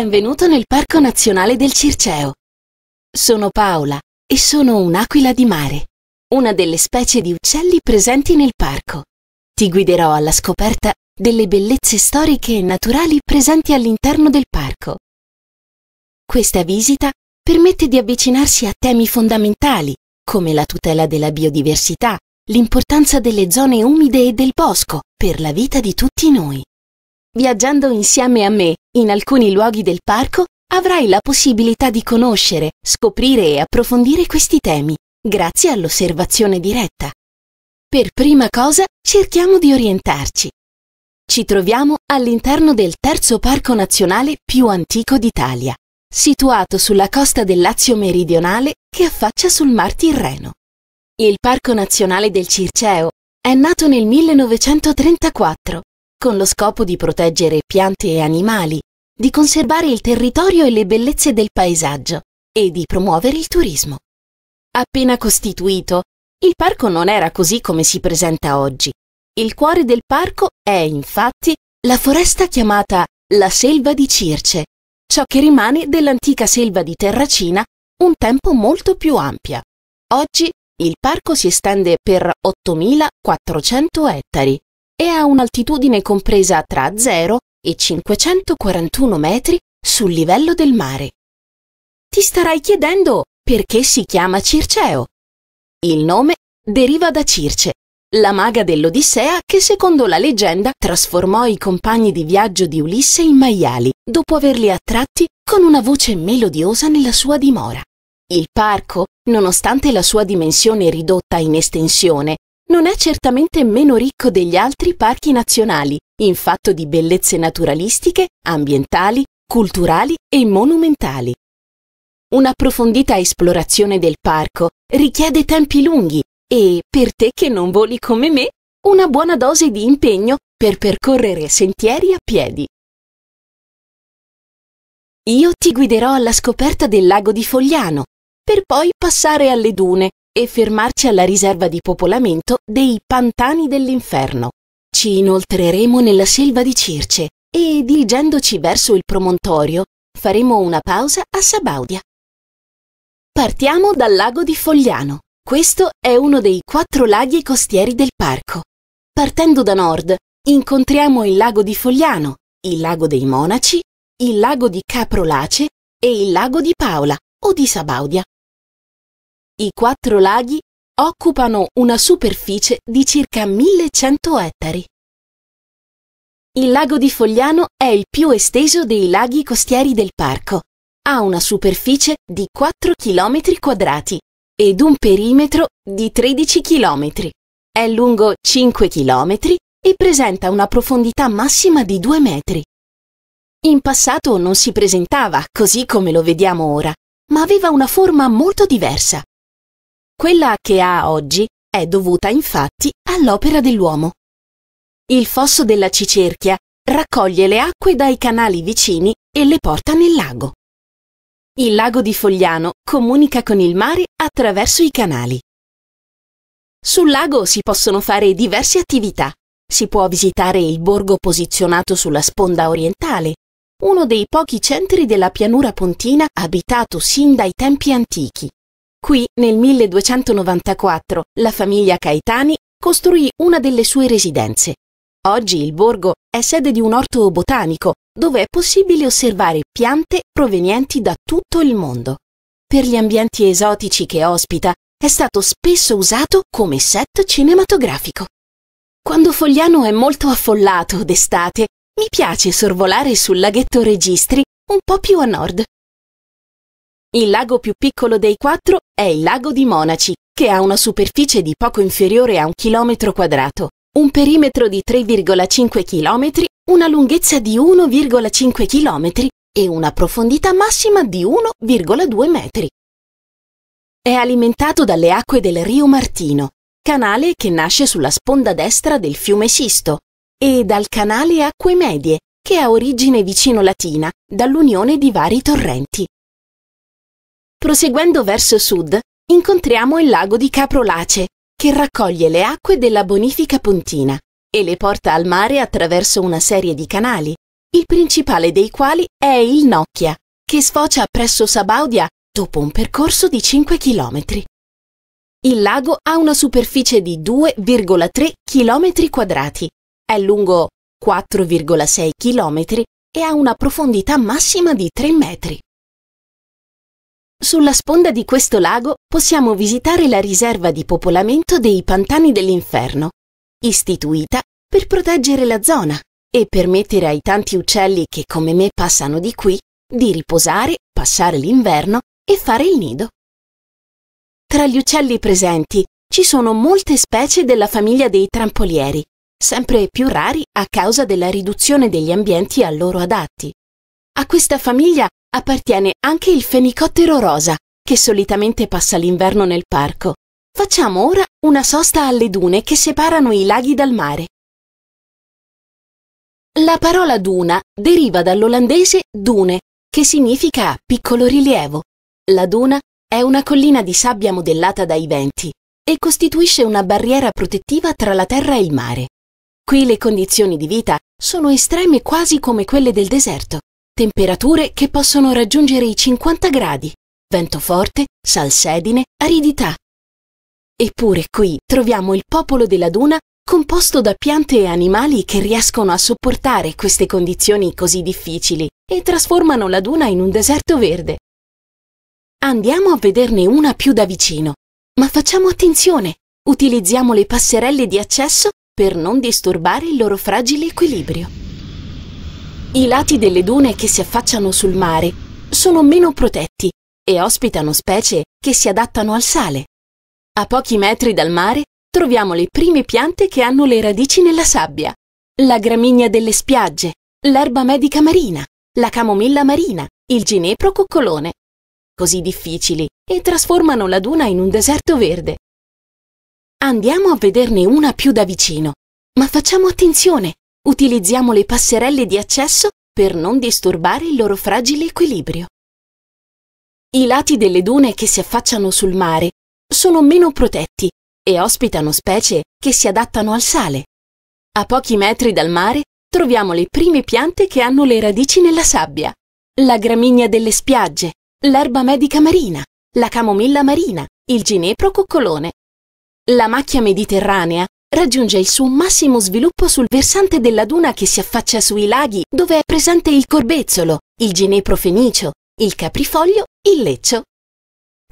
benvenuto nel Parco Nazionale del Circeo. Sono Paola e sono un'aquila di mare, una delle specie di uccelli presenti nel parco. Ti guiderò alla scoperta delle bellezze storiche e naturali presenti all'interno del parco. Questa visita permette di avvicinarsi a temi fondamentali come la tutela della biodiversità, l'importanza delle zone umide e del bosco per la vita di tutti noi. Viaggiando insieme a me in alcuni luoghi del parco avrai la possibilità di conoscere, scoprire e approfondire questi temi, grazie all'osservazione diretta. Per prima cosa cerchiamo di orientarci. Ci troviamo all'interno del terzo parco nazionale più antico d'Italia, situato sulla costa del Lazio meridionale che affaccia sul Mar Tirreno. Il Parco Nazionale del Circeo è nato nel 1934 con lo scopo di proteggere piante e animali, di conservare il territorio e le bellezze del paesaggio e di promuovere il turismo. Appena costituito, il parco non era così come si presenta oggi. Il cuore del parco è infatti la foresta chiamata la selva di Circe, ciò che rimane dell'antica selva di Terracina, un tempo molto più ampia. Oggi il parco si estende per 8.400 ettari e a un'altitudine compresa tra 0 e 541 metri sul livello del mare. Ti starai chiedendo perché si chiama Circeo. Il nome deriva da Circe, la maga dell'Odissea che secondo la leggenda trasformò i compagni di viaggio di Ulisse in maiali, dopo averli attratti con una voce melodiosa nella sua dimora. Il parco, nonostante la sua dimensione ridotta in estensione non è certamente meno ricco degli altri parchi nazionali in fatto di bellezze naturalistiche, ambientali, culturali e monumentali. Un'approfondita esplorazione del parco richiede tempi lunghi e, per te che non voli come me, una buona dose di impegno per percorrere sentieri a piedi. Io ti guiderò alla scoperta del lago di Fogliano, per poi passare alle dune e fermarci alla riserva di popolamento dei Pantani dell'Inferno. Ci inoltreremo nella selva di Circe e, dirigendoci verso il promontorio, faremo una pausa a Sabaudia. Partiamo dal lago di Fogliano. Questo è uno dei quattro laghi costieri del parco. Partendo da nord, incontriamo il lago di Fogliano, il lago dei Monaci, il lago di Caprolace e il lago di Paola o di Sabaudia, i quattro laghi occupano una superficie di circa 1100 ettari. Il lago di Fogliano è il più esteso dei laghi costieri del parco. Ha una superficie di 4 km quadrati ed un perimetro di 13 km. È lungo 5 km e presenta una profondità massima di 2 metri. In passato non si presentava così come lo vediamo ora, ma aveva una forma molto diversa quella che ha oggi è dovuta infatti all'opera dell'uomo. Il fosso della Cicerchia raccoglie le acque dai canali vicini e le porta nel lago. Il lago di Fogliano comunica con il mare attraverso i canali. Sul lago si possono fare diverse attività. Si può visitare il borgo posizionato sulla sponda orientale, uno dei pochi centri della pianura pontina abitato sin dai tempi antichi. Qui, nel 1294, la famiglia Caetani costruì una delle sue residenze. Oggi il borgo è sede di un orto botanico dove è possibile osservare piante provenienti da tutto il mondo. Per gli ambienti esotici che ospita è stato spesso usato come set cinematografico. Quando Fogliano è molto affollato d'estate, mi piace sorvolare sul laghetto Registri un po' più a nord, il lago più piccolo dei quattro è il lago di Monaci, che ha una superficie di poco inferiore a un chilometro quadrato, un perimetro di 3,5 km, una lunghezza di 1,5 km e una profondità massima di 1,2 metri. È alimentato dalle acque del Rio Martino, canale che nasce sulla sponda destra del fiume Sisto, e dal canale Acque Medie, che ha origine vicino Latina dall'unione di vari torrenti. Proseguendo verso sud, incontriamo il lago di Caprolace, che raccoglie le acque della bonifica pontina e le porta al mare attraverso una serie di canali, il principale dei quali è il Nocchia, che sfocia presso Sabaudia dopo un percorso di 5 km. Il lago ha una superficie di 2,3 km quadrati, è lungo 4,6 km e ha una profondità massima di 3 metri. Sulla sponda di questo lago possiamo visitare la riserva di popolamento dei Pantani dell'Inferno, istituita per proteggere la zona e permettere ai tanti uccelli che come me passano di qui di riposare, passare l'inverno e fare il nido. Tra gli uccelli presenti ci sono molte specie della famiglia dei trampolieri, sempre più rari a causa della riduzione degli ambienti a loro adatti. A questa famiglia appartiene anche il fenicottero rosa, che solitamente passa l'inverno nel parco. Facciamo ora una sosta alle dune che separano i laghi dal mare. La parola duna deriva dall'olandese dune, che significa piccolo rilievo. La duna è una collina di sabbia modellata dai venti e costituisce una barriera protettiva tra la terra e il mare. Qui le condizioni di vita sono estreme quasi come quelle del deserto temperature che possono raggiungere i 50 gradi, vento forte, salsedine, aridità. Eppure qui troviamo il popolo della duna composto da piante e animali che riescono a sopportare queste condizioni così difficili e trasformano la duna in un deserto verde. Andiamo a vederne una più da vicino, ma facciamo attenzione, utilizziamo le passerelle di accesso per non disturbare il loro fragile equilibrio. I lati delle dune che si affacciano sul mare sono meno protetti e ospitano specie che si adattano al sale. A pochi metri dal mare troviamo le prime piante che hanno le radici nella sabbia, la gramigna delle spiagge, l'erba medica marina, la camomilla marina, il ginepro coccolone. Così difficili e trasformano la duna in un deserto verde. Andiamo a vederne una più da vicino, ma facciamo attenzione, utilizziamo le passerelle di accesso per non disturbare il loro fragile equilibrio. I lati delle dune che si affacciano sul mare sono meno protetti e ospitano specie che si adattano al sale. A pochi metri dal mare troviamo le prime piante che hanno le radici nella sabbia, la gramigna delle spiagge, l'erba medica marina, la camomilla marina, il ginepro coccolone. La macchia mediterranea raggiunge il suo massimo sviluppo sul versante della duna che si affaccia sui laghi dove è presente il corbezzolo, il ginepro fenicio, il caprifoglio, il leccio.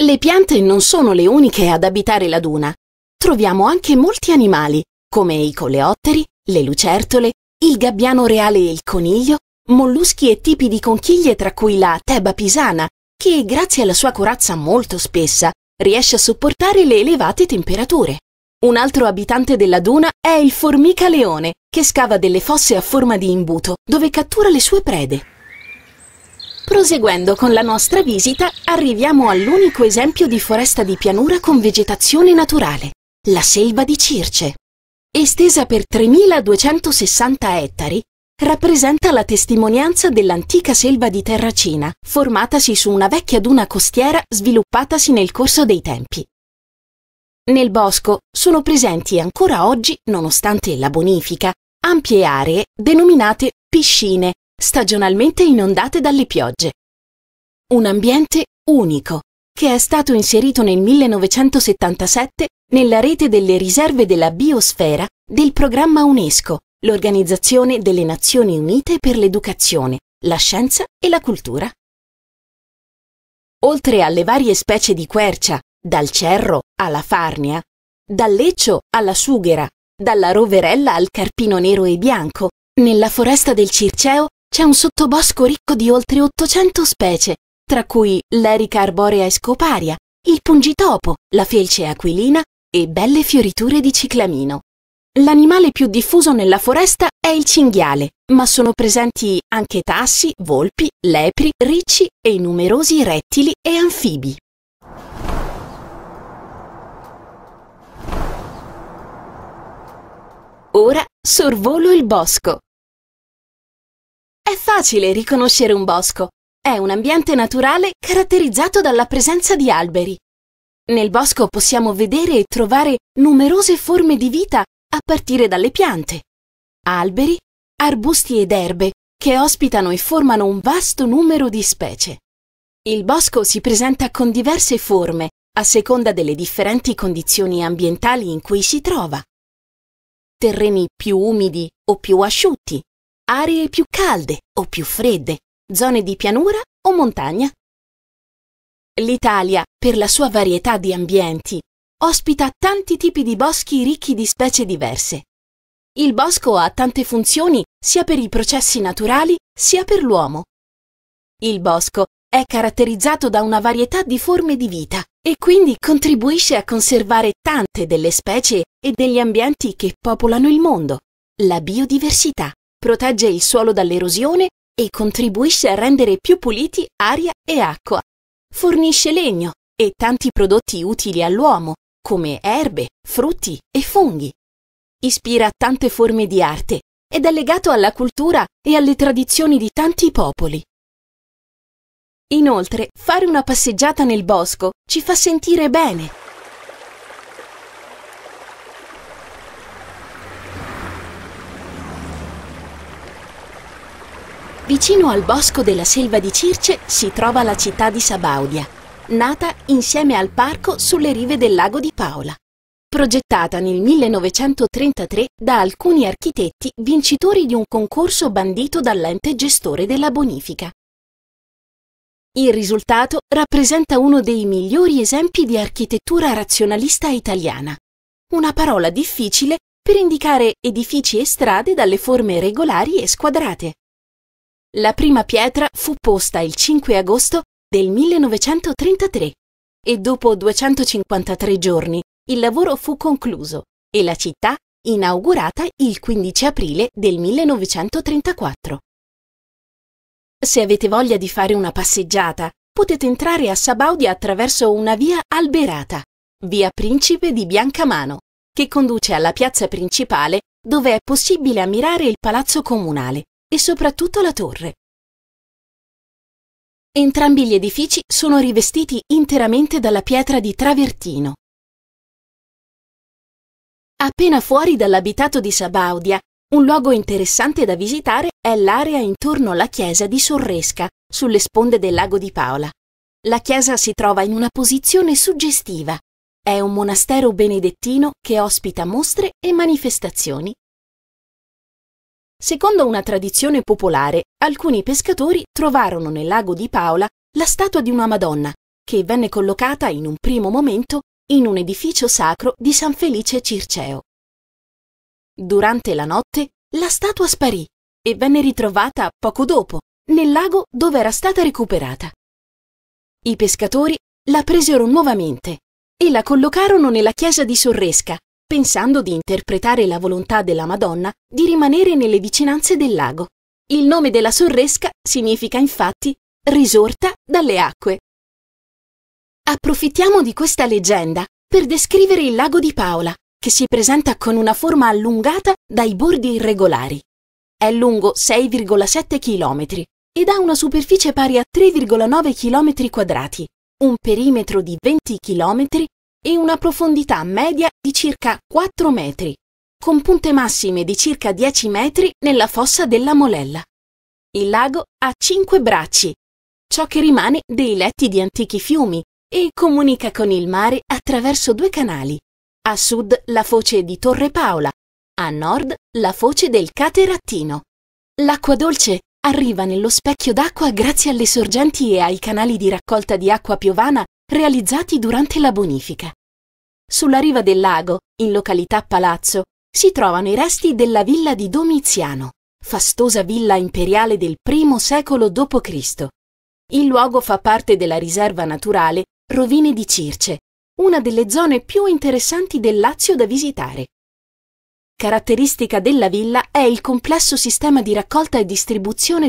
Le piante non sono le uniche ad abitare la duna. Troviamo anche molti animali, come i coleotteri, le lucertole, il gabbiano reale e il coniglio, molluschi e tipi di conchiglie tra cui la teba pisana, che grazie alla sua corazza molto spessa riesce a sopportare le elevate temperature. Un altro abitante della duna è il formica leone, che scava delle fosse a forma di imbuto, dove cattura le sue prede. Proseguendo con la nostra visita, arriviamo all'unico esempio di foresta di pianura con vegetazione naturale, la selva di Circe. Estesa per 3.260 ettari, rappresenta la testimonianza dell'antica selva di Terracina, formatasi su una vecchia duna costiera sviluppatasi nel corso dei tempi. Nel bosco sono presenti ancora oggi, nonostante la bonifica, ampie aree denominate piscine, stagionalmente inondate dalle piogge. Un ambiente unico, che è stato inserito nel 1977 nella rete delle riserve della biosfera del programma UNESCO, l'Organizzazione delle Nazioni Unite per l'Educazione, la Scienza e la Cultura. Oltre alle varie specie di quercia dal cerro alla farnia, dal leccio alla sughera, dalla roverella al carpino nero e bianco, nella foresta del Circeo c'è un sottobosco ricco di oltre 800 specie, tra cui l'erica arborea e scoparia, il pungitopo, la felce aquilina e belle fioriture di ciclamino. L'animale più diffuso nella foresta è il cinghiale, ma sono presenti anche tassi, volpi, lepri, ricci e numerosi rettili e anfibi. Ora sorvolo il bosco. È facile riconoscere un bosco. È un ambiente naturale caratterizzato dalla presenza di alberi. Nel bosco possiamo vedere e trovare numerose forme di vita a partire dalle piante. Alberi, arbusti ed erbe che ospitano e formano un vasto numero di specie. Il bosco si presenta con diverse forme a seconda delle differenti condizioni ambientali in cui si trova terreni più umidi o più asciutti, aree più calde o più fredde, zone di pianura o montagna. L'Italia, per la sua varietà di ambienti, ospita tanti tipi di boschi ricchi di specie diverse. Il bosco ha tante funzioni sia per i processi naturali sia per l'uomo. Il bosco è caratterizzato da una varietà di forme di vita, e quindi contribuisce a conservare tante delle specie e degli ambienti che popolano il mondo. La biodiversità protegge il suolo dall'erosione e contribuisce a rendere più puliti aria e acqua. Fornisce legno e tanti prodotti utili all'uomo, come erbe, frutti e funghi. Ispira tante forme di arte ed è legato alla cultura e alle tradizioni di tanti popoli. Inoltre, fare una passeggiata nel bosco ci fa sentire bene. Vicino al bosco della selva di Circe si trova la città di Sabaudia, nata insieme al parco sulle rive del lago di Paola, progettata nel 1933 da alcuni architetti vincitori di un concorso bandito dall'ente gestore della bonifica. Il risultato rappresenta uno dei migliori esempi di architettura razionalista italiana. Una parola difficile per indicare edifici e strade dalle forme regolari e squadrate. La prima pietra fu posta il 5 agosto del 1933 e dopo 253 giorni il lavoro fu concluso e la città inaugurata il 15 aprile del 1934 se avete voglia di fare una passeggiata, potete entrare a Sabaudia attraverso una via alberata, via Principe di Biancamano, che conduce alla piazza principale dove è possibile ammirare il palazzo comunale e soprattutto la torre. Entrambi gli edifici sono rivestiti interamente dalla pietra di travertino. Appena fuori dall'abitato di Sabaudia un luogo interessante da visitare è l'area intorno alla chiesa di Sorresca, sulle sponde del lago di Paola. La chiesa si trova in una posizione suggestiva. È un monastero benedettino che ospita mostre e manifestazioni. Secondo una tradizione popolare, alcuni pescatori trovarono nel lago di Paola la statua di una Madonna, che venne collocata in un primo momento in un edificio sacro di San Felice Circeo. Durante la notte la statua sparì e venne ritrovata poco dopo nel lago dove era stata recuperata. I pescatori la presero nuovamente e la collocarono nella chiesa di Sorresca, pensando di interpretare la volontà della Madonna di rimanere nelle vicinanze del lago. Il nome della Sorresca significa infatti risorta dalle acque. Approfittiamo di questa leggenda per descrivere il lago di Paola, che si presenta con una forma allungata dai bordi irregolari. È lungo 6,7 km ed ha una superficie pari a 3,9 km quadrati, un perimetro di 20 km e una profondità media di circa 4 metri, con punte massime di circa 10 metri nella fossa della Molella. Il lago ha 5 bracci, ciò che rimane dei letti di antichi fiumi, e comunica con il mare attraverso due canali, a sud la foce di Torre Paola, a nord la foce del Caterattino. L'acqua dolce arriva nello specchio d'acqua grazie alle sorgenti e ai canali di raccolta di acqua piovana realizzati durante la bonifica. Sulla riva del lago, in località Palazzo, si trovano i resti della villa di Domiziano, fastosa villa imperiale del I secolo d.C. Il luogo fa parte della riserva naturale Rovine di Circe, una delle zone più interessanti del Lazio da visitare. Caratteristica della villa è il complesso sistema di raccolta e distribuzione